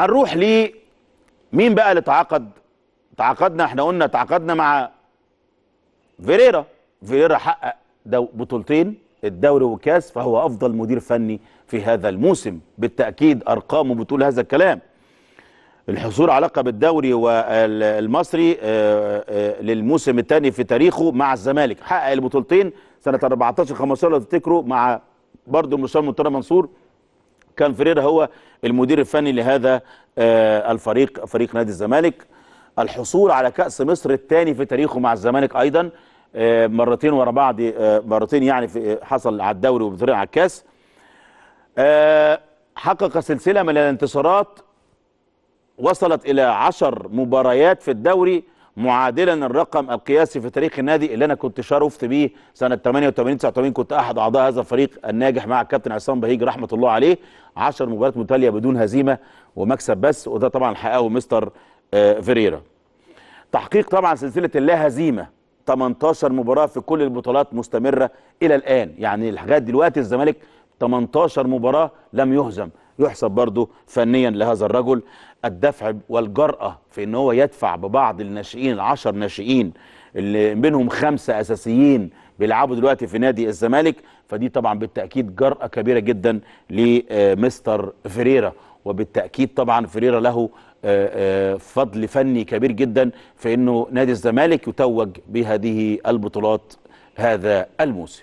هنروح ل مين بقى اللي تعاقد تعاقدنا احنا قلنا تعاقدنا مع فيريرا فيريرا حقق بطولتين الدوري والكاس فهو افضل مدير فني في هذا الموسم بالتاكيد ارقامه بتقول هذا الكلام الحصول على لقب الدوري والمصري آه، آه، للموسم الثاني في تاريخه مع الزمالك حقق البطولتين سنه 14 15 لو تفتكروا مع برضه المستشار منتظر منصور كان فريرا هو المدير الفني لهذا آه، الفريق فريق نادي الزمالك الحصول على كأس مصر الثاني في تاريخه مع الزمالك أيضا آه، مرتين ورا بعض آه، مرتين يعني حصل على الدوري وبطريقة على الكاس حقق سلسلة من الانتصارات وصلت إلى عشر مباريات في الدوري معادلا الرقم القياسي في تاريخ النادي اللي انا كنت شرفت بيه سنه 88 89 كنت احد اعضاء هذا الفريق الناجح مع الكابتن عصام بهيج رحمه الله عليه 10 مباريات متتاليه بدون هزيمه ومكسب بس وده طبعا حققه مستر آه، فيريرا تحقيق طبعا سلسله اللا هزيمه 18 مباراه في كل البطولات مستمره الى الان يعني لغايه دلوقتي الزمالك 18 مباراة لم يهزم يحسب برضه فنيا لهذا الرجل الدفع والجرأة في ان هو يدفع ببعض الناشئين العشر ناشئين اللي منهم خمسة أساسيين بيلعبوا دلوقتي في نادي الزمالك فدي طبعا بالتأكيد جرأة كبيرة جدا لمستر فريرا وبالتأكيد طبعا فريرا له آه، آه، فضل فني كبير جدا في انه نادي الزمالك يتوج بهذه البطولات هذا الموسم